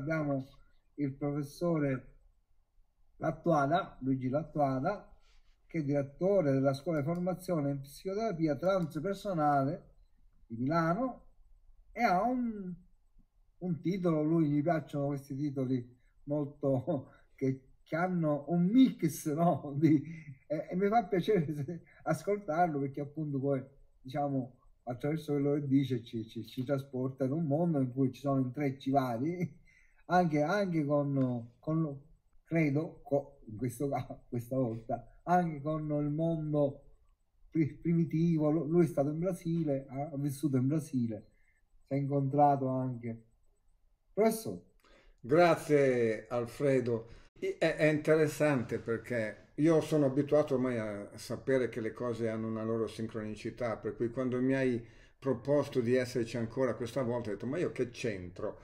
abbiamo il professore Lattuada, Luigi Lattuada, che è direttore della scuola di formazione in psicoterapia transpersonale di Milano e ha un, un titolo, lui gli piacciono questi titoli molto che, che hanno un mix no? di, eh, e mi fa piacere ascoltarlo perché appunto poi diciamo attraverso quello che dice ci, ci, ci trasporta in un mondo in cui ci sono intrecci vari anche, anche con, con, credo, con, in questo caso, questa volta, anche con il mondo primitivo, lui è stato in Brasile, ha vissuto in Brasile, si è incontrato anche. Professore. Grazie Alfredo, è interessante perché io sono abituato ormai a sapere che le cose hanno una loro sincronicità, per cui quando mi hai proposto di esserci ancora questa volta ho detto ma io che c'entro?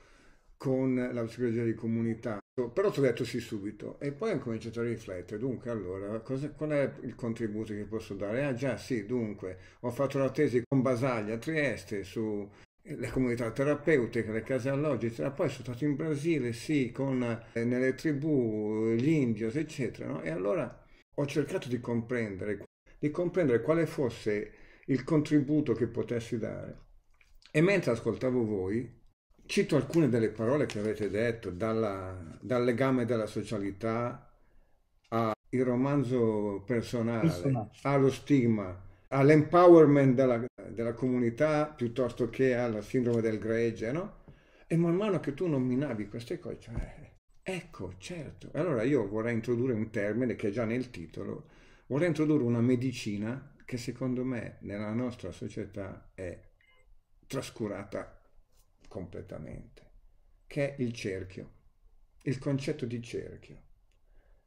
con la psicologia di comunità, però ho detto sì subito e poi ho cominciato a riflettere, dunque allora cosa, qual è il contributo che posso dare? Ah già sì, dunque ho fatto la tesi con Basaglia a Trieste su eh, le comunità terapeutiche, le case alloggi, eccetera. poi sono stato in Brasile, sì, con, eh, nelle tribù, gli indios, eccetera, no? e allora ho cercato di comprendere, di comprendere quale fosse il contributo che potessi dare. E mentre ascoltavo voi, Cito alcune delle parole che avete detto, dalla, dal legame della socialità al romanzo personale, personale, allo stigma, all'empowerment della, della, comunità piuttosto che alla sindrome del gregge, no? E man mano che tu nominavi queste cose, cioè, ecco, certo. Allora io vorrei introdurre un termine che è già nel titolo, vorrei introdurre una medicina che secondo me nella nostra società è trascurata completamente, che è il cerchio, il concetto di cerchio.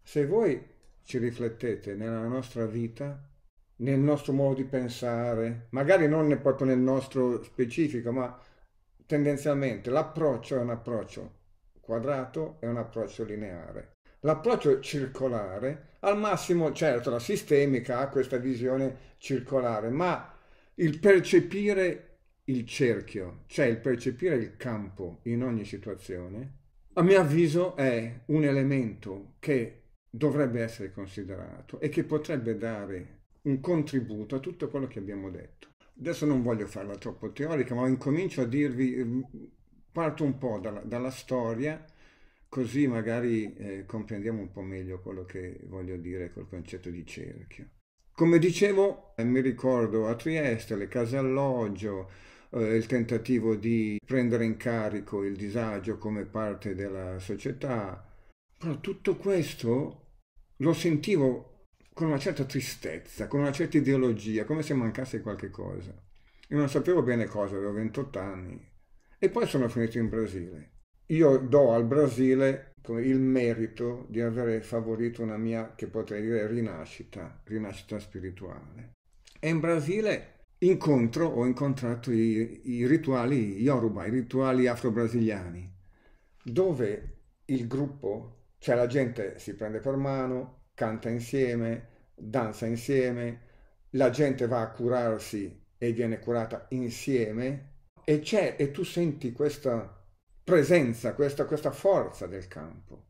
Se voi ci riflettete nella nostra vita, nel nostro modo di pensare, magari non proprio nel nostro specifico, ma tendenzialmente l'approccio è un approccio quadrato e un approccio lineare. L'approccio circolare, al massimo, certo, la sistemica ha questa visione circolare, ma il percepire il cerchio, cioè il percepire il campo in ogni situazione, a mio avviso è un elemento che dovrebbe essere considerato e che potrebbe dare un contributo a tutto quello che abbiamo detto. Adesso non voglio farla troppo teorica, ma incomincio a dirvi, ehm, parto un po' dalla, dalla storia, così magari eh, comprendiamo un po' meglio quello che voglio dire col concetto di cerchio. Come dicevo, eh, mi ricordo a Trieste le case alloggio, eh, il tentativo di prendere in carico il disagio come parte della società, però tutto questo lo sentivo con una certa tristezza, con una certa ideologia, come se mancasse qualche cosa. Io non sapevo bene cosa, avevo 28 anni e poi sono finito in Brasile. Io do al Brasile il merito di aver favorito una mia, che potrei dire, rinascita, rinascita spirituale. E in Brasile incontro, ho incontrato i, i rituali Yoruba, i rituali afro-brasiliani, dove il gruppo, cioè la gente si prende per mano, canta insieme, danza insieme, la gente va a curarsi e viene curata insieme e c'è e tu senti questa presenza, questa, questa forza del campo,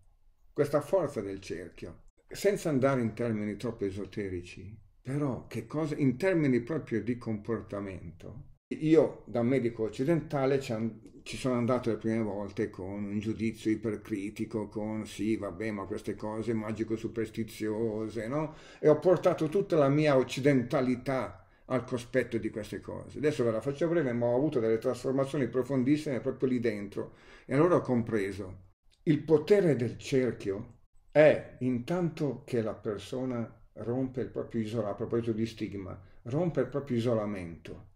questa forza del cerchio, senza andare in termini troppo esoterici, però che cosa, in termini proprio di comportamento, io da medico occidentale ci sono andato le prime volte con un giudizio ipercritico, con sì, vabbè, ma queste cose magico-superstiziose, no? E ho portato tutta la mia occidentalità al cospetto di queste cose. Adesso ve la faccio breve, ma ho avuto delle trasformazioni profondissime proprio lì dentro. E allora ho compreso, il potere del cerchio è intanto che la persona rompe il proprio isolamento, a proposito di stigma, rompe il proprio isolamento.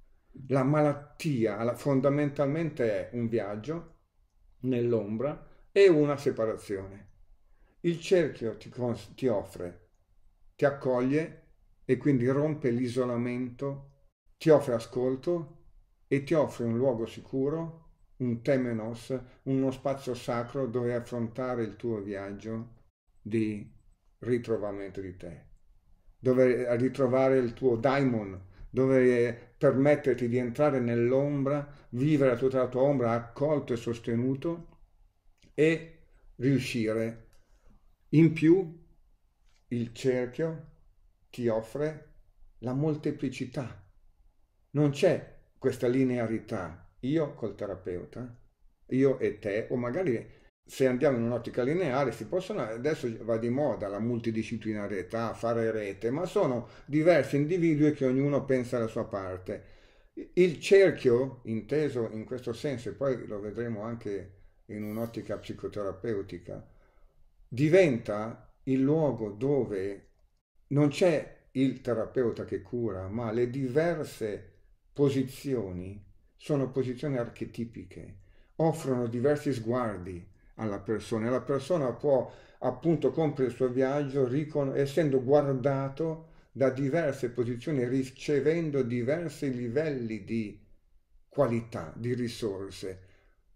La malattia fondamentalmente è un viaggio nell'ombra e una separazione. Il cerchio ti, ti offre, ti accoglie e quindi rompe l'isolamento, ti offre ascolto e ti offre un luogo sicuro, un temenos, uno spazio sacro dove affrontare il tuo viaggio di ritrovamento di te dove ritrovare il tuo daimon, dove eh, permetterti di entrare nell'ombra, vivere tutta la tua ombra accolto e sostenuto e riuscire. In più il cerchio ti offre la molteplicità. Non c'è questa linearità, io col terapeuta, io e te, o magari se andiamo in un'ottica lineare si possono adesso va di moda la multidisciplinarietà fare rete ma sono diversi individui che ognuno pensa alla sua parte il cerchio inteso in questo senso e poi lo vedremo anche in un'ottica psicoterapeutica diventa il luogo dove non c'è il terapeuta che cura ma le diverse posizioni sono posizioni archetipiche offrono diversi sguardi alla persona e la persona può appunto compiere il suo viaggio essendo guardato da diverse posizioni, ricevendo diversi livelli di qualità, di risorse,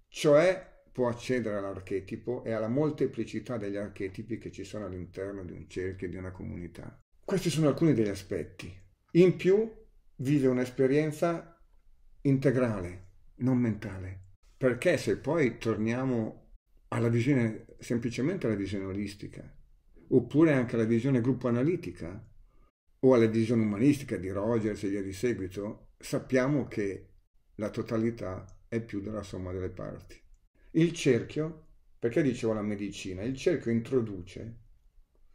cioè può accedere all'archetipo e alla molteplicità degli archetipi che ci sono all'interno di un cerchio, di una comunità. Questi sono alcuni degli aspetti. In più vive un'esperienza integrale, non mentale. Perché se poi torniamo alla visione, semplicemente alla visione olistica, oppure anche alla visione gruppo analitica o alla visione umanistica di Rogers e via di seguito, sappiamo che la totalità è più della somma delle parti. Il cerchio, perché dicevo la medicina, il cerchio introduce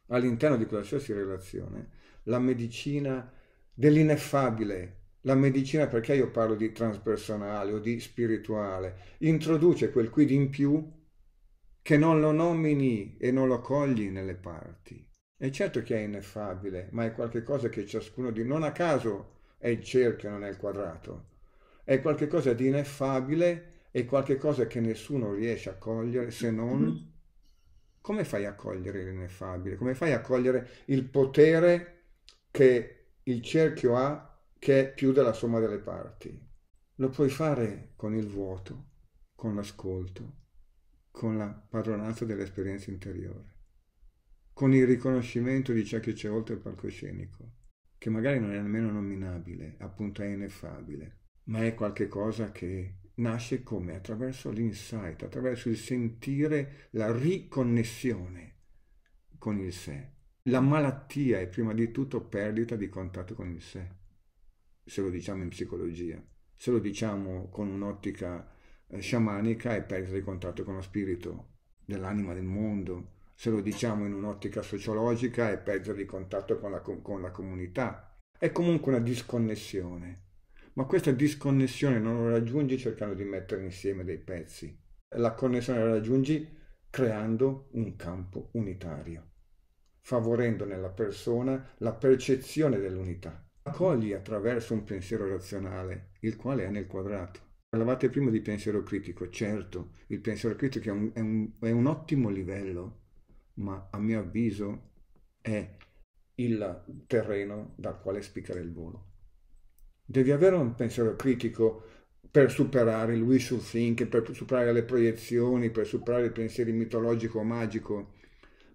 all'interno di qualsiasi relazione la medicina dell'ineffabile, la medicina perché io parlo di transpersonale o di spirituale, introduce quel qui di in più che non lo nomini e non lo cogli nelle parti. E certo che è ineffabile, ma è qualcosa che ciascuno di non a caso è il cerchio, non è il quadrato. È qualcosa di ineffabile e qualcosa che nessuno riesce a cogliere se mm-hmm. non... Come fai a cogliere l'ineffabile? Come fai a cogliere il potere che il cerchio ha, che è più della somma delle parti? Lo puoi fare con il vuoto, con l'ascolto, con la padronanza dell'esperienza interiore, con il riconoscimento di ciò che c'è oltre il palcoscenico, che magari non è nemmeno nominabile, appunto è ineffabile, ma è qualcosa che nasce come attraverso l'insight, attraverso il sentire la riconnessione con il sé. La malattia è prima di tutto perdita di contatto con il sé, se lo diciamo in psicologia, se lo diciamo con un'ottica eh, sciamanica è perdita di contatto con lo spirito dell'anima del mondo, se lo diciamo in un'ottica sociologica è perdita di contatto con la, con la comunità, è comunque una disconnessione, ma questa disconnessione non la raggiungi cercando di mettere insieme dei pezzi, la connessione la raggiungi creando un campo unitario, favorendo nella persona la percezione dell'unità. Accogli attraverso un pensiero razionale, il quale è nel quadrato. Parlavate prima di pensiero critico, certo, il pensiero critico è un, è, un, è un, ottimo livello, ma a mio avviso è il terreno dal quale spiccare il volo. Devi avere un pensiero critico per superare il wishful thinking, per superare le proiezioni, per superare i pensieri mitologico o magico,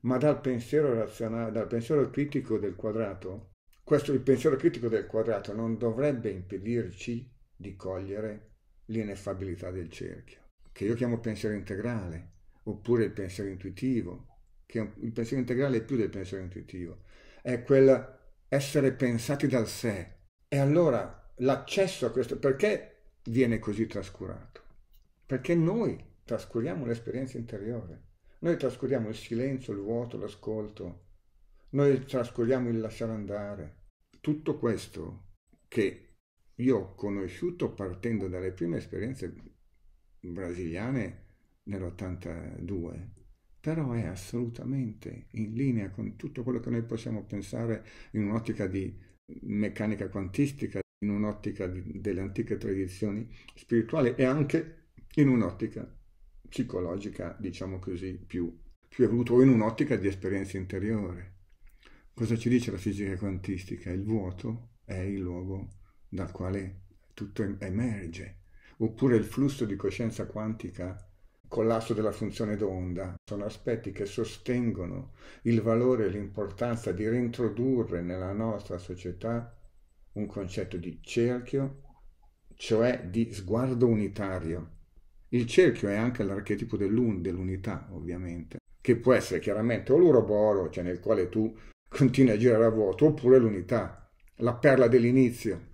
ma dal pensiero razionale, dal pensiero critico del quadrato, questo il pensiero critico del quadrato non dovrebbe impedirci di cogliere l'ineffabilità del cerchio, che io chiamo pensiero integrale, oppure il pensiero intuitivo, che il pensiero integrale è più del pensiero intuitivo, è quel essere pensati dal sé. E allora l'accesso a questo, perché viene così trascurato? Perché noi trascuriamo l'esperienza interiore, noi trascuriamo il silenzio, il vuoto, l'ascolto, noi trascuriamo il lasciare andare. Tutto questo che io ho conosciuto partendo dalle prime esperienze brasiliane nell'82, però è assolutamente in linea con tutto quello che noi possiamo pensare in un'ottica di meccanica quantistica, in un'ottica di, delle antiche tradizioni spirituali e anche in un'ottica psicologica, diciamo così, più, più evoluta o in un'ottica di esperienza interiore. Cosa ci dice la fisica quantistica? Il vuoto è il luogo dal quale tutto emerge, oppure il flusso di coscienza quantica, collasso della funzione d'onda, sono aspetti che sostengono il valore e l'importanza di reintrodurre nella nostra società un concetto di cerchio, cioè di sguardo unitario. Il cerchio è anche l'archetipo dell'un, dell'unità, ovviamente, che può essere chiaramente o l'uroboro, cioè nel quale tu continui a girare a vuoto, oppure l'unità, la perla dell'inizio,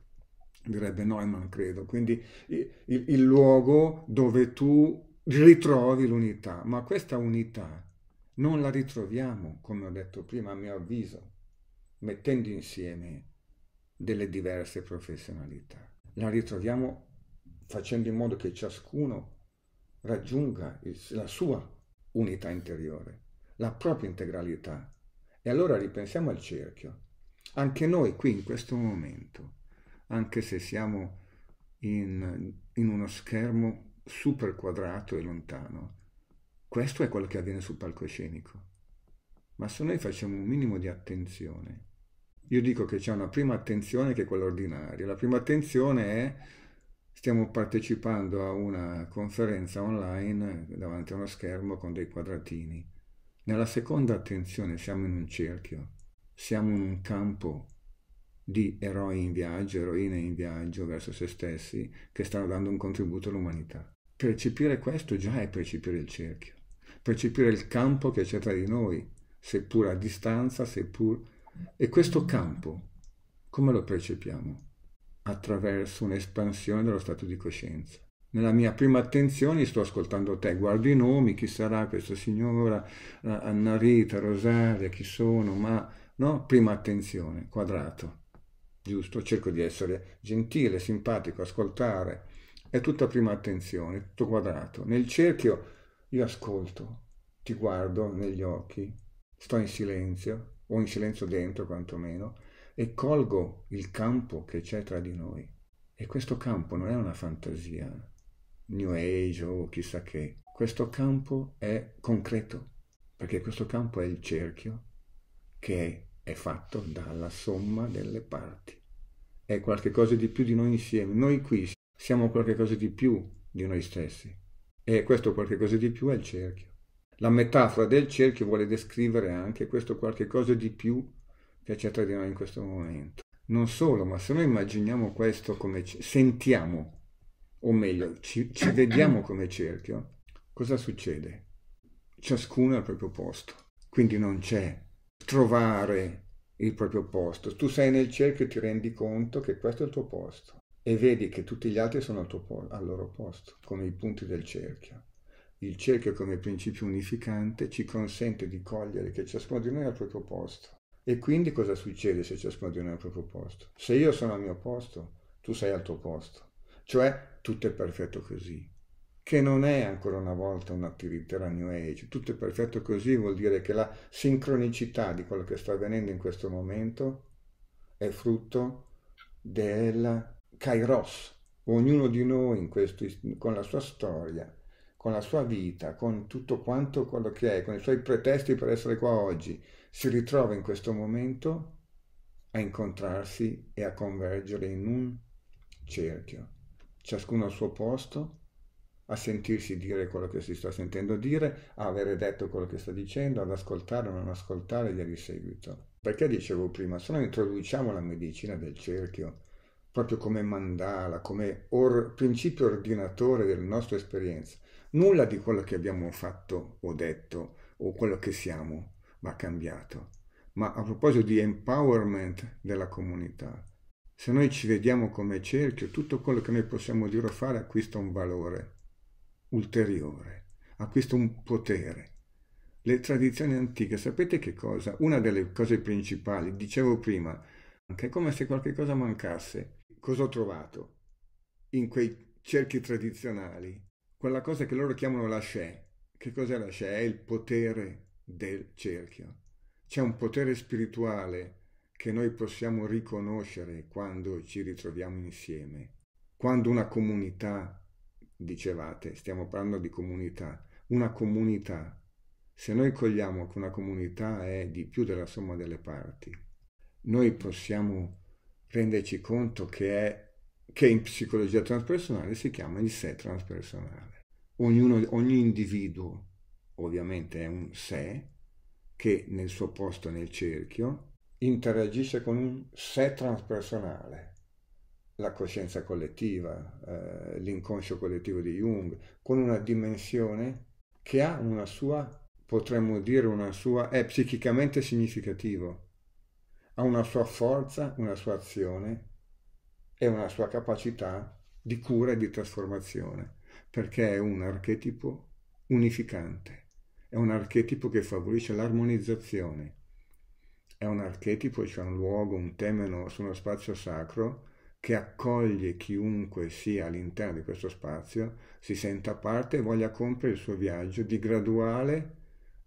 direbbe Neumann, credo. Quindi il, il luogo dove tu ritrovi l'unità, ma questa unità non la ritroviamo, come ho detto prima, a mio avviso, mettendo insieme delle diverse professionalità. La ritroviamo facendo in modo che ciascuno raggiunga il, la sua unità interiore, la propria integralità. E allora ripensiamo al cerchio. Anche noi qui in questo momento anche se siamo in, in uno schermo super quadrato e lontano. Questo è quello che avviene sul palcoscenico. Ma se noi facciamo un minimo di attenzione, io dico che c'è una prima attenzione che è quella ordinaria. La prima attenzione è stiamo partecipando a una conferenza online davanti a uno schermo con dei quadratini. Nella seconda attenzione siamo in un cerchio, siamo in un campo di eroi in viaggio, eroine in viaggio verso se stessi che stanno dando un contributo all'umanità. Percepire questo già è percepire il cerchio, percepire il campo che c'è tra di noi, seppur a distanza, seppur... E questo campo, come lo percepiamo? Attraverso un'espansione dello stato di coscienza. Nella mia prima attenzione sto ascoltando te, guardo i nomi, chi sarà questa signora, Anna Rita, Rosaria, chi sono, ma no, prima attenzione, quadrato giusto, cerco di essere gentile, simpatico, ascoltare, è tutta prima attenzione, tutto quadrato. Nel cerchio io ascolto, ti guardo negli occhi, sto in silenzio, o in silenzio dentro quantomeno, e colgo il campo che c'è tra di noi. E questo campo non è una fantasia, New Age o chissà che, questo campo è concreto, perché questo campo è il cerchio che è è fatto dalla somma delle parti. È qualcosa di più di noi insieme. Noi qui siamo qualcosa di più di noi stessi. E questo qualcosa di più è il cerchio. La metafora del cerchio vuole descrivere anche questo qualcosa di più che c'è tra di noi in questo momento. Non solo, ma se noi immaginiamo questo come sentiamo, o meglio, ci, ci vediamo come cerchio, cosa succede? Ciascuno al proprio posto. Quindi non c'è trovare il proprio posto. Tu sei nel cerchio e ti rendi conto che questo è il tuo posto e vedi che tutti gli altri sono al, po- al loro posto, come i punti del cerchio. Il cerchio come principio unificante ci consente di cogliere che ciascuno di noi è al proprio posto. E quindi cosa succede se ciascuno di noi è al proprio posto? Se io sono al mio posto, tu sei al tuo posto. Cioè tutto è perfetto così che non è ancora una volta una un'attività New Age. Tutto è perfetto così, vuol dire che la sincronicità di quello che sta avvenendo in questo momento è frutto del kairos. Ognuno di noi questo, con la sua storia, con la sua vita, con tutto quanto quello che è, con i suoi pretesti per essere qua oggi, si ritrova in questo momento a incontrarsi e a convergere in un cerchio, ciascuno al suo posto a sentirsi dire quello che si sta sentendo dire, a avere detto quello che sta dicendo, ad ascoltare o non ascoltare e via di seguito. Perché dicevo prima, se noi introduciamo la medicina del cerchio proprio come mandala, come or- principio ordinatore della nostra esperienza, nulla di quello che abbiamo fatto o detto o quello che siamo va cambiato. Ma a proposito di empowerment della comunità, se noi ci vediamo come cerchio, tutto quello che noi possiamo dire o fare acquista un valore ulteriore, acquista un potere. Le tradizioni antiche, sapete che cosa? Una delle cose principali, dicevo prima, è come se qualche cosa mancasse. Cosa ho trovato in quei cerchi tradizionali? Quella cosa che loro chiamano la She. Che cos'è la She? È il potere del cerchio. C'è un potere spirituale che noi possiamo riconoscere quando ci ritroviamo insieme, quando una comunità dicevate, stiamo parlando di comunità, una comunità. Se noi cogliamo che una comunità è di più della somma delle parti, noi possiamo renderci conto che, è, che in psicologia transpersonale si chiama il sé transpersonale. Ognuno, ogni individuo ovviamente è un sé che nel suo posto nel cerchio interagisce con un sé transpersonale la coscienza collettiva, eh, l'inconscio collettivo di Jung, con una dimensione che ha una sua, potremmo dire una sua, è psichicamente significativo, ha una sua forza, una sua azione e una sua capacità di cura e di trasformazione, perché è un archetipo unificante, è un archetipo che favorisce l'armonizzazione, è un archetipo, cioè un luogo, un temeno su uno spazio sacro, che accoglie chiunque sia all'interno di questo spazio, si senta a parte e voglia compiere il suo viaggio di graduale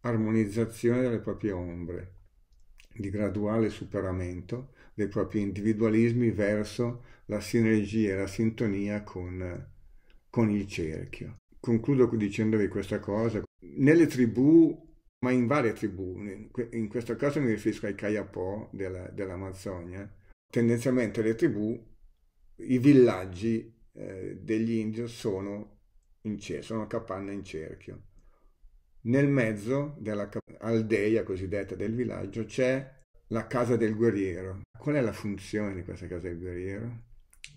armonizzazione delle proprie ombre, di graduale superamento dei propri individualismi verso la sinergia e la sintonia con, con il cerchio. Concludo dicendovi questa cosa. Nelle tribù ma in varie tribù, in questo caso mi riferisco ai Kayapó dell'Amazzonia, tendenzialmente le tribù i villaggi eh, degli indio sono, in cer- sono capanne in cerchio. Nel mezzo dell'aldeia cosiddetta del villaggio c'è la casa del guerriero. Qual è la funzione di questa casa del guerriero?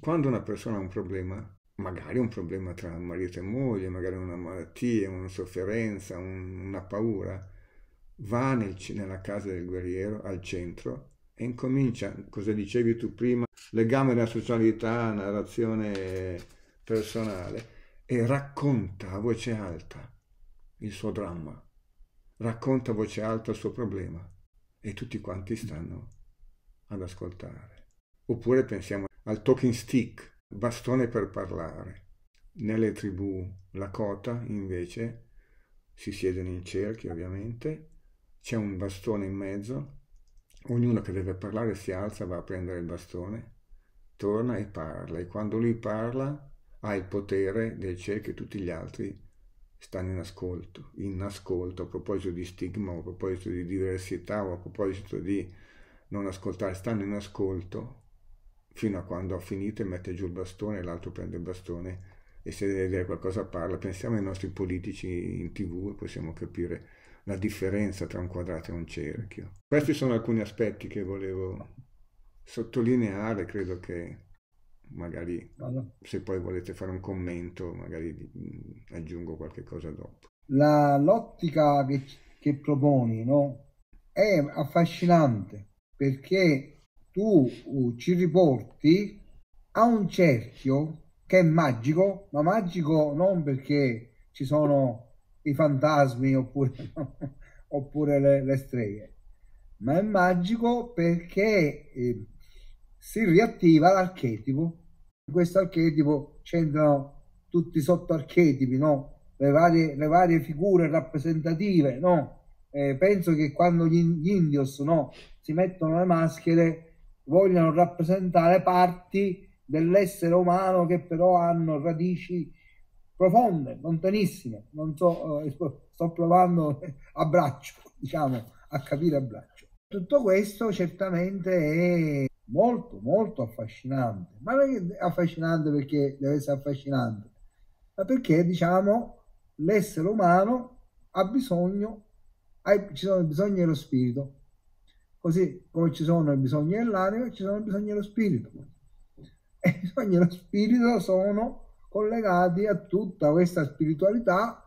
Quando una persona ha un problema, magari un problema tra marito e moglie, magari una malattia, una sofferenza, un, una paura, va nel, nella casa del guerriero al centro e incomincia, cosa dicevi tu prima, legame della socialità, narrazione personale, e racconta a voce alta il suo dramma, racconta a voce alta il suo problema e tutti quanti stanno ad ascoltare. Oppure pensiamo al talking stick, bastone per parlare. Nelle tribù Lakota invece si siedono in cerchi ovviamente, c'è un bastone in mezzo, ognuno che deve parlare si alza, va a prendere il bastone torna e parla e quando lui parla ha il potere del cielo che tutti gli altri stanno in ascolto, in ascolto a proposito di stigma, a proposito di diversità o a proposito di non ascoltare, stanno in ascolto fino a quando ha finito e mette giù il bastone e l'altro prende il bastone e se deve dire qualcosa parla. Pensiamo ai nostri politici in tv e possiamo capire la differenza tra un quadrato e un cerchio. Questi sono alcuni aspetti che volevo sottolineare, credo che magari se poi volete fare un commento, magari aggiungo qualche cosa dopo. La, l'ottica che, che proponi no? è affascinante perché tu uh, ci riporti a un cerchio che è magico, ma magico non perché ci sono i fantasmi oppure, oppure le, le, streghe, ma è magico perché eh, si riattiva l'archetipo. In questo archetipo c'entrano tutti i sottoarchetipi, no? le, varie, le varie figure rappresentative. No? Eh, penso che quando gli, gli indios no, si mettono le maschere vogliono rappresentare parti dell'essere umano che però hanno radici profonde, lontanissime. Non so, eh, sto provando a braccio, diciamo, a capire a braccio. Tutto questo certamente è molto molto affascinante ma non è affascinante perché deve essere affascinante ma perché diciamo l'essere umano ha bisogno ha, ci sono i bisogni dello spirito così come ci sono i bisogni dell'anima ci sono i bisogni dello spirito e i bisogni dello spirito sono collegati a tutta questa spiritualità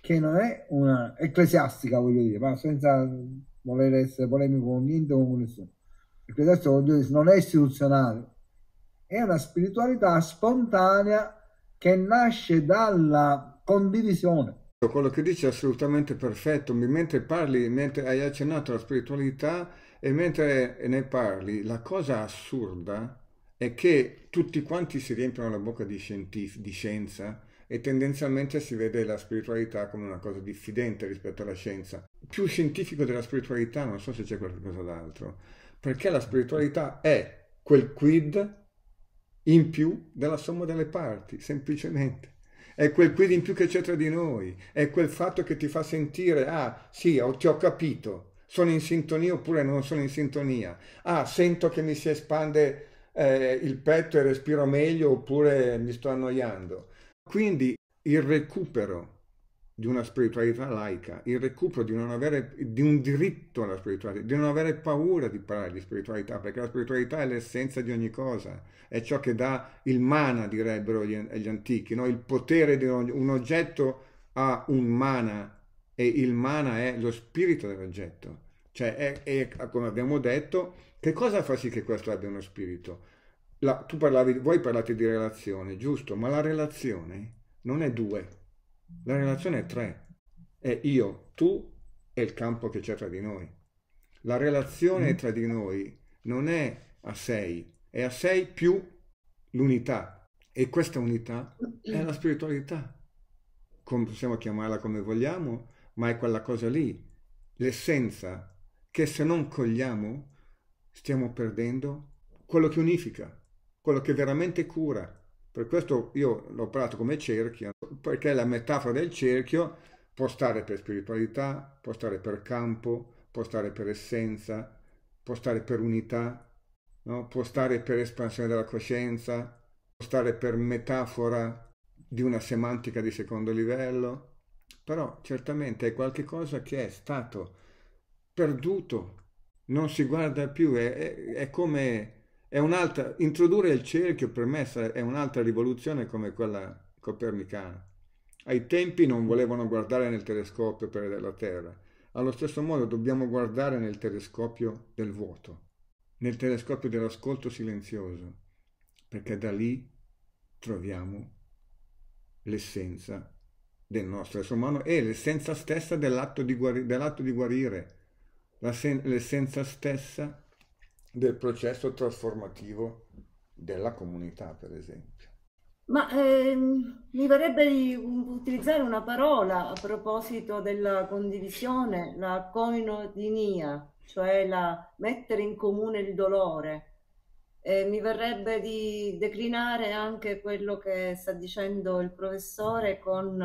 che non è una ecclesiastica voglio dire ma senza voler essere polemico con niente o con nessuno perché questo non è istituzionale, è una spiritualità spontanea che nasce dalla condivisione. Quello che dici è assolutamente perfetto, mentre parli, mentre hai accennato alla spiritualità e mentre ne parli, la cosa assurda è che tutti quanti si riempiono la bocca di, di scienza e tendenzialmente si vede la spiritualità come una cosa diffidente rispetto alla scienza. Più scientifico della spiritualità, non so se c'è qualcosa d'altro perché la spiritualità è quel quid in più della somma delle parti, semplicemente. È quel quid in più che c'è tra di noi, è quel fatto che ti fa sentire, ah sì, ho, ti ho capito, sono in sintonia oppure non sono in sintonia, ah sento che mi si espande eh, il petto e respiro meglio oppure mi sto annoiando. Quindi il recupero di una spiritualità laica, il recupero di, non avere, di, un diritto alla spiritualità, di non avere paura di parlare di spiritualità, perché la spiritualità è l'essenza di ogni cosa, è ciò che dà il mana, direbbero gli, gli antichi, no? il potere di un, un oggetto ha un mana e il mana è lo spirito dell'oggetto, cioè è, è, come abbiamo detto, che cosa fa sì che questo abbia uno spirito? La, tu parlavi, voi parlate di relazione, giusto, ma la relazione non è due, la relazione è tre, è io, tu e il campo che c'è tra di noi. La relazione mm. tra di noi non è a sei, è a sei più l'unità e questa unità è la spiritualità, come possiamo chiamarla come vogliamo, ma è quella cosa lì, l'essenza che se non cogliamo stiamo perdendo quello che unifica, quello che veramente cura, per questo io l'ho operato come cerchio, perché la metafora del cerchio può stare per spiritualità, può stare per campo, può stare per essenza, può stare per unità, no? può stare per espansione della coscienza, può stare per metafora di una semantica di secondo livello, però certamente è qualcosa che è stato perduto, non si guarda più, è, è, è come è un'altra, introdurre il cerchio per me è un'altra rivoluzione come quella copernicana. Ai tempi non volevano guardare nel telescopio per la Terra, allo stesso modo dobbiamo guardare nel telescopio del vuoto, nel telescopio dell'ascolto silenzioso, perché da lì troviamo l'essenza del nostro essere umano e l'essenza stessa dell'atto di, guari dell di, guarire, l'essenza stessa del processo trasformativo della comunità, per esempio. Ma ehm, mi verrebbe di utilizzare una parola a proposito della condivisione, la coinodinia, cioè la mettere in comune il dolore. E mi verrebbe di declinare anche quello che sta dicendo il professore con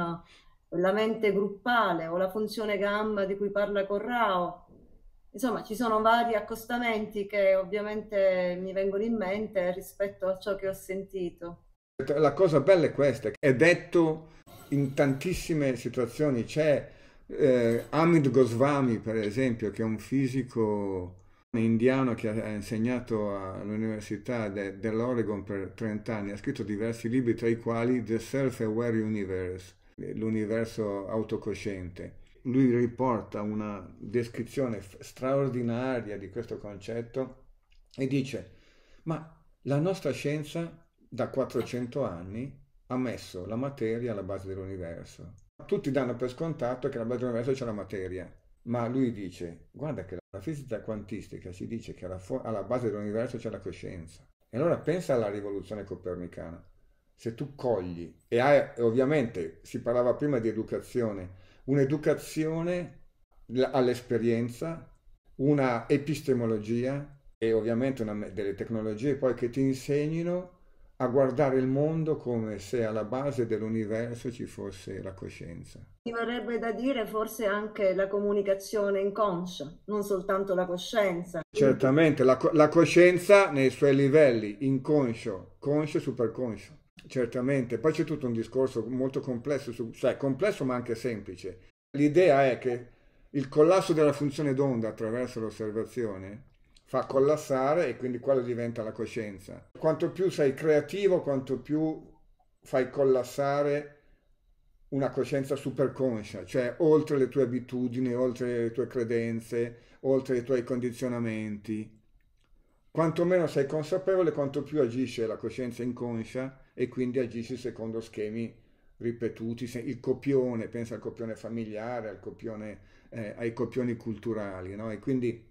la mente gruppale o la funzione gamma di cui parla Corrao, Insomma, ci sono vari accostamenti che ovviamente mi vengono in mente rispetto a ciò che ho sentito. La cosa bella è questa, è detto in tantissime situazioni, c'è eh, Amit Goswami per esempio, che è un fisico indiano che ha insegnato all'Università de, dell'Oregon per 30 anni, ha scritto diversi libri tra i quali The Self-Aware Universe, l'universo autocosciente lui riporta una descrizione straordinaria di questo concetto e dice, ma la nostra scienza da 400 anni ha messo la materia alla base dell'universo. Tutti danno per scontato che alla base dell'universo c'è la materia, ma lui dice, guarda che la fisica quantistica ci dice che alla, alla base dell'universo c'è la coscienza. E allora pensa alla rivoluzione copernicana. Se tu cogli, e hai, ovviamente si parlava prima di educazione, un'educazione all'esperienza, una epistemologia e ovviamente una, delle tecnologie poi che ti insegnino a guardare il mondo come se alla base dell'universo ci fosse la coscienza. Ti verrebbe da dire forse anche la comunicazione inconscia, non soltanto la coscienza. Certamente, la, la coscienza nei suoi livelli, inconscio, conscio, e superconscio. Certamente, poi c'è tutto un discorso molto complesso, su, cioè complesso ma anche semplice. L'idea è che il collasso della funzione d'onda attraverso l'osservazione fa collassare e quindi quello diventa la coscienza. Quanto più sei creativo, quanto più fai collassare una coscienza superconscia, cioè oltre le tue abitudini, oltre le tue credenze, oltre i tuoi condizionamenti. Quanto meno sei consapevole, quanto più agisce la coscienza inconscia e quindi agisci secondo schemi ripetuti, il copione, pensa al copione familiare, al copione, eh, ai copioni culturali, no? e quindi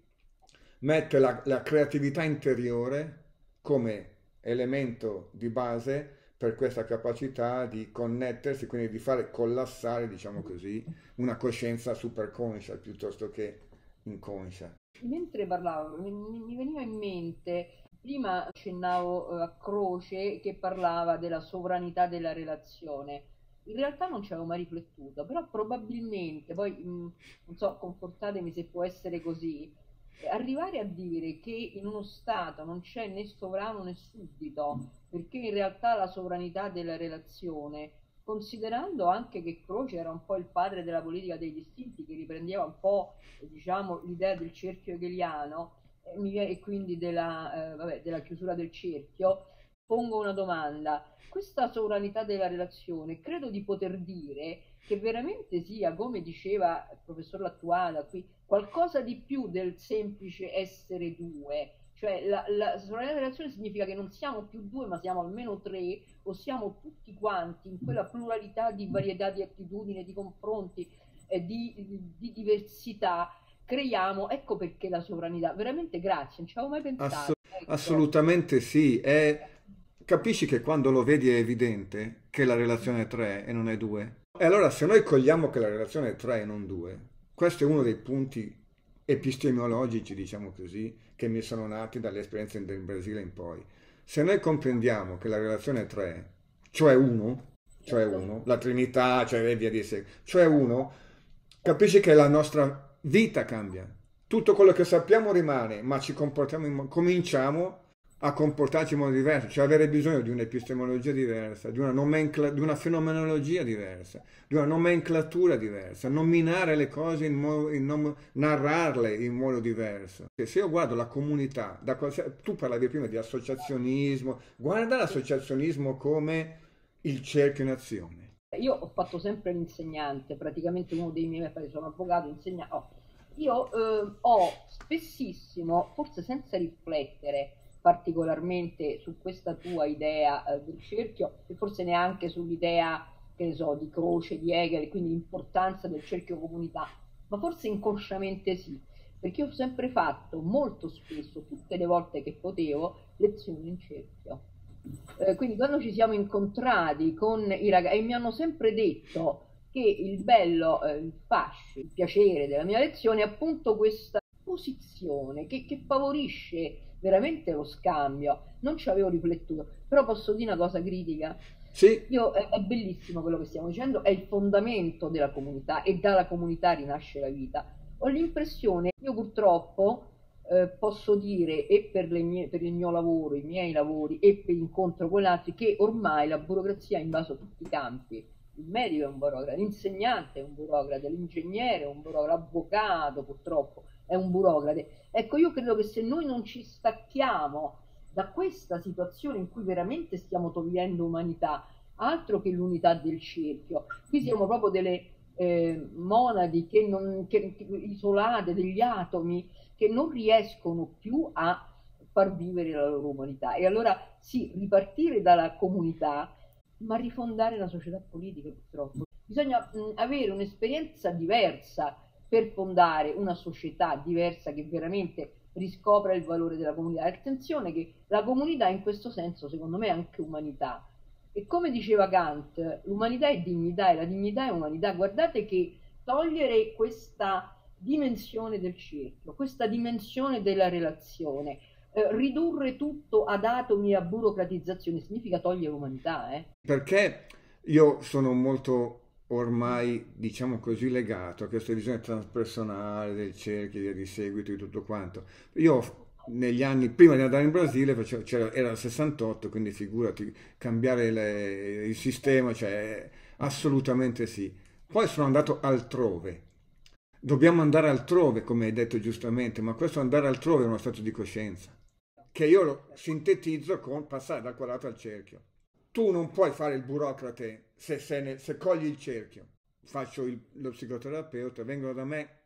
mette la, la creatività interiore come elemento di base per questa capacità di connettersi, quindi di fare collassare, diciamo così, una coscienza superconscia piuttosto che inconscia. Mentre parlavo, mi veniva in mente Prima accennavo eh, a Croce che parlava della sovranità della relazione. In realtà non ci avevo mai riflettuto, però probabilmente, poi mh, non so, confortatemi se può essere così, eh, arrivare a dire che in uno Stato non c'è né sovrano né suddito, perché in realtà la sovranità della relazione, considerando anche che Croce era un po' il padre della politica dei distinti, che riprendeva un po' diciamo, l'idea del cerchio hegeliano, e quindi della, eh, vabbè, della chiusura del cerchio, pongo una domanda. Questa sovranità della relazione credo di poter dire che veramente sia, come diceva il professor Lattuana qui, qualcosa di più del semplice essere due. Cioè la, la sovranità della relazione significa che non siamo più due ma siamo almeno tre o siamo tutti quanti in quella pluralità di varietà di attitudini, di confronti, eh, di, di diversità creiamo, ecco perché la sovranità, veramente grazie, non ci avevo mai pensato. Ass ecco. Assolutamente sì, è... capisci che quando lo vedi è evidente che la relazione è tre e non è due? E allora se noi cogliamo che la relazione è tre e non due, questo è uno dei punti epistemologici, diciamo così, che mi sono nati dall'esperienza del Brasile in poi. Se noi comprendiamo che la relazione è tre, cioè uno, cioè 1, certo. la Trinità, cioè via di sé, cioè uno, capisci che la nostra vita cambia, tutto quello che sappiamo rimane, ma ci comportiamo in, cominciamo a comportarci in modo diverso, cioè avere bisogno di un'epistemologia diversa, di una, di una, fenomenologia diversa, di una nomenclatura diversa, nominare le cose, in modo, in narrarle in modo diverso. E se io guardo la comunità, tu parlavi prima di associazionismo, guarda l'associazionismo come il cerchio in azione io ho fatto sempre l'insegnante, praticamente uno dei miei padri sono avvocato, insegnante. Oh, io eh, ho spessissimo, forse senza riflettere particolarmente su questa tua idea eh, del cerchio e forse neanche sull'idea, che ne so, di Croce, di Hegel, quindi l'importanza del cerchio comunità, ma forse inconsciamente sì, perché io ho sempre fatto molto spesso, tutte le volte che potevo, lezioni in cerchio eh, quindi quando ci siamo incontrati con i ragazzi, e mi hanno sempre detto che il bello, eh, il fascio, il piacere della mia lezione è appunto questa posizione che, che favorisce veramente lo scambio. Non ci avevo riflettuto, però posso dire una cosa critica. Sì. Io, è, è, bellissimo quello che stiamo dicendo, è il fondamento della comunità e dalla comunità rinasce la vita. Ho l'impressione, io purtroppo, eh, posso dire e per, mie, per, il mio lavoro, i miei lavori e per l'incontro con gli altri che ormai la burocrazia ha invaso tutti i campi. Il medico è un burocrate, l'insegnante è un burocrate, l'ingegnere è un burocrate, l'avvocato purtroppo è un burocrate. Ecco, io credo che se noi non ci stacchiamo da questa situazione in cui veramente stiamo togliendo umanità, altro che l'unità del cerchio, qui siamo proprio delle eh, monadi che non, che, isolate, degli atomi che non riescono più a far vivere la loro umanità. E allora sì, ripartire dalla comunità, ma rifondare la società politica purtroppo. Bisogna mh, avere un'esperienza diversa per fondare una società diversa che veramente riscopra il valore della comunità. Attenzione che la comunità in questo senso secondo me è anche umanità. E come diceva Kant, l'umanità è dignità e la dignità è umanità. Guardate che togliere questa dimensione del cerchio, questa dimensione della relazione. Eh, ridurre tutto ad atomi e a burocratizzazione significa togliere umanità. Eh? Perché io sono molto ormai, diciamo così, legato a questa visione transpersonale del cerchio, di seguito, di tutto quanto. Io negli anni prima di andare in Brasile facevo, era il 68, quindi figurati, cambiare le, il sistema, cioè assolutamente sì. Poi sono andato altrove Dobbiamo andare altrove, come hai detto giustamente, ma questo andare altrove è uno stato di coscienza, che io lo sintetizzo con passare dal quadrato al cerchio. Tu non puoi fare il burocrate se, se, ne, se cogli il cerchio. Faccio il, lo psicoterapeuta, vengono da me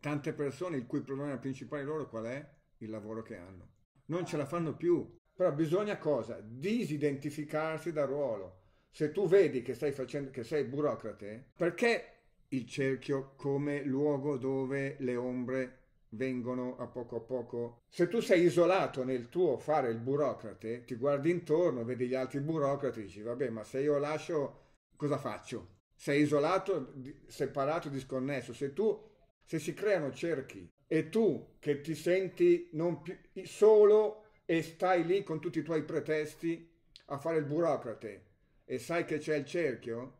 tante persone il cui problema principale loro qual è? Il lavoro che hanno. Non ce la fanno più. Però bisogna cosa? Disidentificarsi dal ruolo. Se tu vedi che, stai facendo, che sei burocrate, perché il cerchio come luogo dove le ombre vengono a poco a poco. Se tu sei isolato nel tuo fare il burocrate, ti guardi intorno, vedi gli altri burocrati dici vabbè ma se io lascio cosa faccio? Sei isolato, separato, disconnesso. Se tu, se si creano cerchi e tu che ti senti non più solo e stai lì con tutti i tuoi pretesti a fare il burocrate e sai che c'è il cerchio,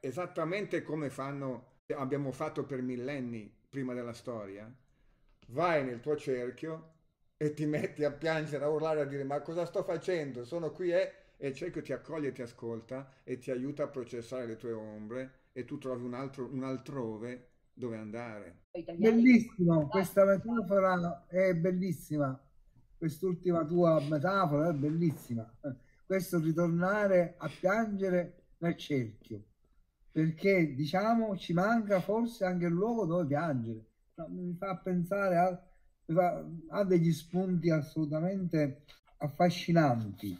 esattamente come fanno abbiamo fatto per millenni prima della storia, vai nel tuo cerchio e ti metti a piangere, a urlare, a dire ma cosa sto facendo? Sono qui e, eh? e il cerchio ti accoglie, ti ascolta e ti aiuta a processare le tue ombre e tu trovi un, altro, un altrove dove andare. Bellissimo, questa metafora è bellissima, quest'ultima tua metafora è bellissima, questo ritornare a piangere nel cerchio perché diciamo ci manca forse anche il luogo dove piangere. Mi fa pensare a, a degli spunti assolutamente affascinanti.